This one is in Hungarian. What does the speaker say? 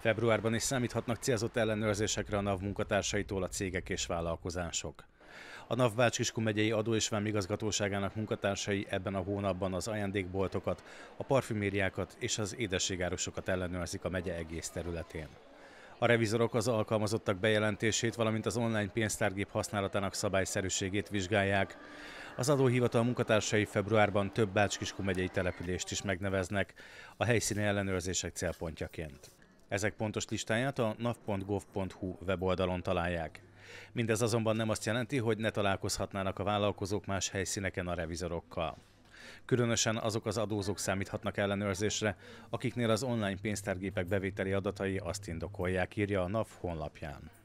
Februárban is számíthatnak célzott ellenőrzésekre a NAV munkatársaitól a cégek és vállalkozások. A NAV Bácskiskun megyei adó és vámigazgatóságának munkatársai ebben a hónapban az ajándékboltokat, a parfümériákat és az édességárusokat ellenőrzik a megye egész területén. A revizorok az alkalmazottak bejelentését, valamint az online pénztárgép használatának szabályszerűségét vizsgálják. Az adóhivatal munkatársai februárban több Bácskiskun megyei települést is megneveznek a helyszíni ellenőrzések célpontjaként. Ezek pontos listáját a nav.gov.hu weboldalon találják. Mindez azonban nem azt jelenti, hogy ne találkozhatnának a vállalkozók más helyszíneken a revizorokkal. Különösen azok az adózók számíthatnak ellenőrzésre, akiknél az online pénztárgépek bevételi adatai azt indokolják, írja a NAV honlapján.